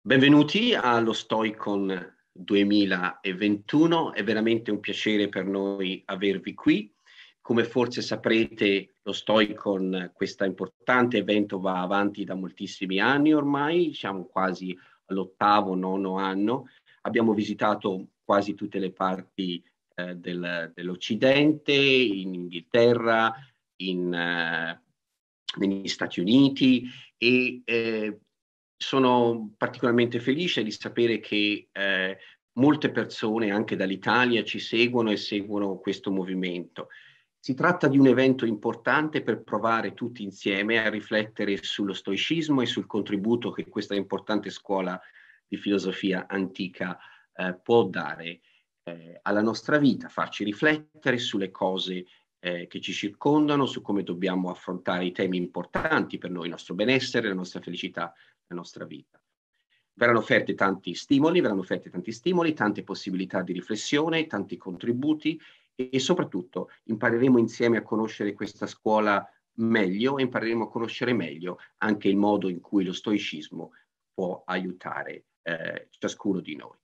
Benvenuti allo Stoicon 2021, è veramente un piacere per noi avervi qui. Come forse saprete, lo Stoicon, questo importante evento, va avanti da moltissimi anni ormai, siamo quasi all'ottavo, nono anno. Abbiamo visitato quasi tutte le parti eh, del, dell'Occidente, in Inghilterra, in, eh, negli Stati Uniti e eh, sono particolarmente felice di sapere che eh, molte persone anche dall'Italia ci seguono e seguono questo movimento. Si tratta di un evento importante per provare tutti insieme a riflettere sullo stoicismo e sul contributo che questa importante scuola di filosofia antica eh, può dare eh, alla nostra vita, farci riflettere sulle cose eh, che ci circondano, su come dobbiamo affrontare i temi importanti per noi, il nostro benessere, la nostra felicità, la nostra vita. Verranno offerti tanti stimoli, verranno offerti tanti stimoli, tante possibilità di riflessione, tanti contributi e, e soprattutto impareremo insieme a conoscere questa scuola meglio e impareremo a conoscere meglio anche il modo in cui lo stoicismo può aiutare eh, ciascuno di noi.